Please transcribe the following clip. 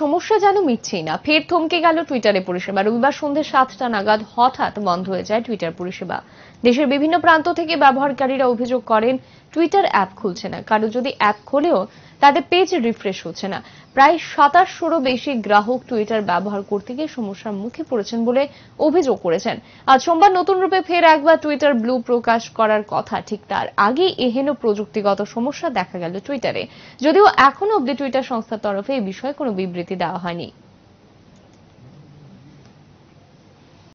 সমস্যা যেন মিটছেই না ফের থমকে গেল টুইটারে পরিষেবা রবিবার সন্ধ্যে সাতটা নাগাদ হঠাৎ বন্ধ হয়ে যায় টুইটার পরিষেবা দেশের বিভিন্ন প্রান্ত থেকে ব্যবহারকারীরা অভিযোগ করেন টুইটার অ্যাপ খুলছে না কারো যদি অ্যাপ খোলেও তাদের পেজ রিফ্রেশ হচ্ছে না প্রায় সাতাশশোরও বেশি গ্রাহক টুইটার ব্যবহার করতে গিয়ে সমস্যার মুখে পড়েছেন বলে অভিযোগ করেছেন আজ সোমবার নতুন রূপে ফের একবার টুইটার ব্লু প্রকাশ করার কথা ঠিক তার আগে এহেন প্রযুক্তিগত সমস্যা দেখা গেল টুইটারে যদিও এখনো অব্দি টুইটার সংস্থার তরফে এ বিষয়ে কোনো বিবৃতি দেওয়া হয়নি